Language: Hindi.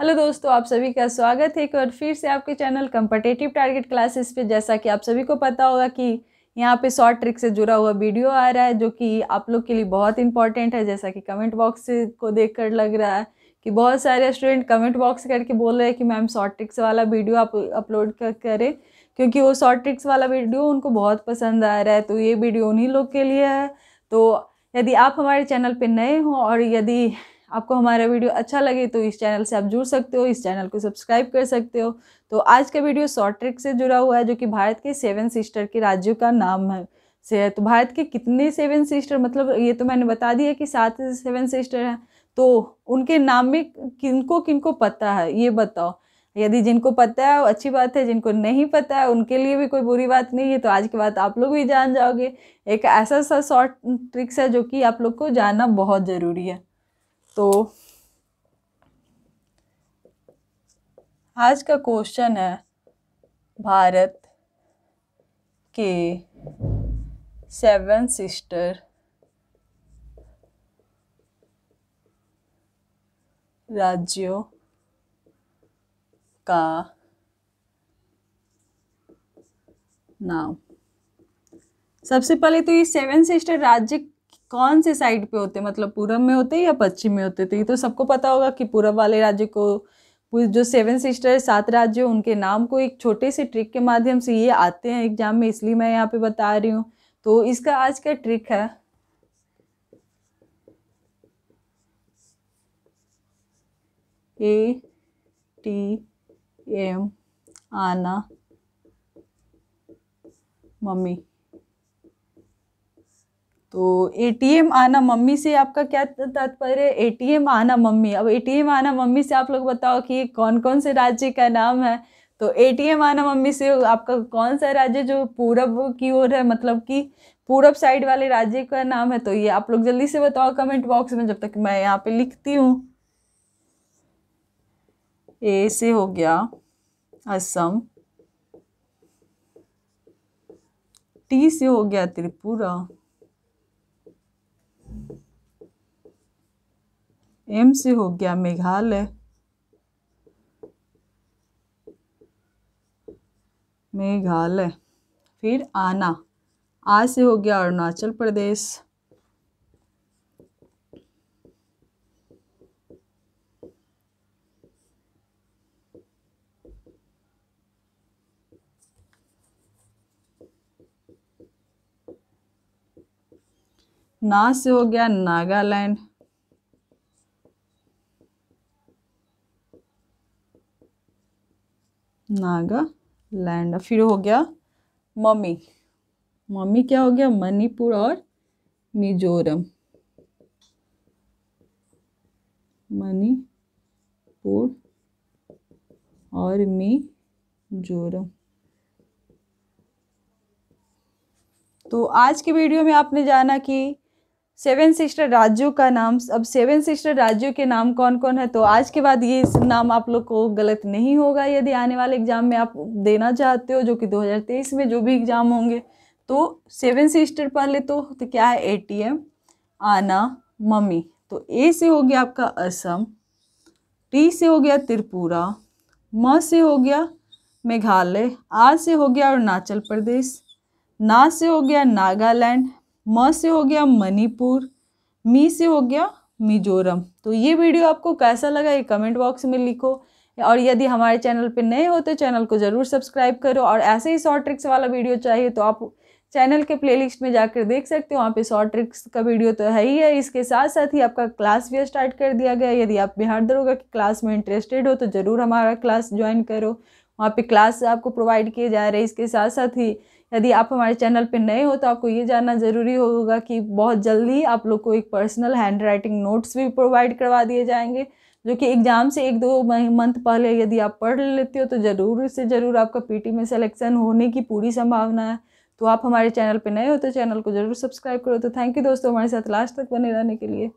हेलो दोस्तों आप सभी का स्वागत है एक और फिर से आपके चैनल कंपटेटिव टारगेट क्लासेस पे जैसा कि आप सभी को पता होगा कि यहाँ पे शॉर्ट ट्रिक से जुड़ा हुआ वीडियो आ रहा है जो कि आप लोग के लिए बहुत इंपॉर्टेंट है जैसा कि कमेंट बॉक्स को देख कर लग रहा है कि बहुत सारे स्टूडेंट कमेंट बॉक्स करके बोल रहे हैं कि मैम शॉर्ट ट्रिक्स वाला वीडियो आप अपलोड करें क्योंकि वो शॉर्ट ट्रिक्स वाला वीडियो उनको बहुत पसंद आ रहा है तो ये वीडियो उन्हीं लोग के लिए है तो यदि आप हमारे चैनल पर नए हों और यदि आपको हमारा वीडियो अच्छा लगे तो इस चैनल से आप जुड़ सकते हो इस चैनल को सब्सक्राइब कर सकते हो तो आज का वीडियो शॉर्ट ट्रिक से जुड़ा हुआ है जो कि भारत के सेवन सिस्टर के राज्यों का नाम है से तो भारत के कितने सेवन सिस्टर मतलब ये तो मैंने बता दिया कि सात सेवन सिस्टर हैं तो उनके नाम में किनको किनको पता है ये बताओ यदि जिनको पता है वो अच्छी बात है जिनको नहीं पता है उनके लिए भी कोई बुरी बात नहीं है तो आज के बाद आप लोग भी जान जाओगे एक ऐसा सा शॉर्ट ट्रिक्स है जो कि आप लोग को जानना बहुत ज़रूरी है तो आज का क्वेश्चन है भारत के सेवन सिस्टर राज्यों का नाम सबसे पहले तो ये सेवन सिस्टर राज्य कौन से साइड पे होते मतलब पूरब में होते या पश्चिम में होते तो ये तो सबको पता होगा कि पूरब वाले राज्य को जो सेवन सिस्टर सात राज्य उनके नाम को एक छोटे से ट्रिक के माध्यम से ये आते हैं एग्जाम में इसलिए मैं यहाँ पे बता रही हूँ तो इसका आज का ट्रिक है ए टी एम आना मम्मी तो एटीएम आना मम्मी से आपका क्या तात्पर्य है एटीएम आना मम्मी अब एटीएम आना मम्मी से आप लोग बताओ कि कौन कौन से राज्य का नाम है तो एटीएम आना मम्मी से आपका कौन सा राज्य जो पूरब की ओर है मतलब कि पूरब साइड वाले राज्य का नाम है तो ये आप लोग जल्दी से बताओ कमेंट बॉक्स में जब तक मैं यहाँ पे लिखती हूँ ए से हो गया असम टी से हो गया त्रिपुरा एम से हो गया मेघालय मेघालय फिर आना आ से हो गया अरुणाचल प्रदेश ना से हो गया नागालैंड लैंड फिर हो गया मम्मी मम्मी क्या हो गया मणिपुर और मिजोरम मणिपुर और मिजोरम तो आज के वीडियो में आपने जाना कि सेवन सिस्टर राज्यों का नाम अब सेवन सिस्टर राज्यों के नाम कौन कौन है तो आज के बाद ये नाम आप लोग को गलत नहीं होगा यदि आने वाले एग्जाम में आप देना चाहते हो जो कि 2023 में जो भी एग्जाम होंगे तो सेवन सिस्टर पहले तो, तो क्या है एटीएम आना मम्मी तो ए से हो गया आपका असम टी से हो गया त्रिपुरा म से हो गया मेघालय आ से हो गया अरुणाचल प्रदेश ना से हो गया नागालैंड म से हो गया मणिपुर मी से हो गया मिजोरम तो ये वीडियो आपको कैसा लगा ये कमेंट बॉक्स में लिखो और यदि हमारे चैनल पर नए हो तो चैनल को ज़रूर सब्सक्राइब करो और ऐसे ही शॉर्ट ट्रिक्स वाला वीडियो चाहिए तो आप चैनल के प्लेलिस्ट में जाकर देख सकते हो वहाँ पे शॉर्ट ट्रिक्स का वीडियो तो है ही है इसके साथ साथ ही आपका क्लास भी स्टार्ट कर दिया गया यदि आप बिहार दरोगा की क्लास में इंटरेस्टेड हो तो ज़रूर हमारा क्लास ज्वाइन करो वहाँ पर क्लास आपको प्रोवाइड किए जा रहे हैं इसके साथ साथ ही यदि आप हमारे चैनल पर नए हो तो आपको ये जानना ज़रूरी होगा कि बहुत जल्द ही आप लोग को एक पर्सनल हैंड राइटिंग नोट्स भी प्रोवाइड करवा दिए जाएंगे जो कि एग्ज़ाम से एक दो मंथ पहले यदि आप पढ़ लेते हो तो ज़रूर से ज़रूर आपका पीटी में सिलेक्शन होने की पूरी संभावना है तो आप हमारे चैनल पर नए हो तो चैनल को ज़रूर सब्सक्राइब करो तो थैंक यू दोस्तों हमारे साथ लास्ट तक बने रहने के लिए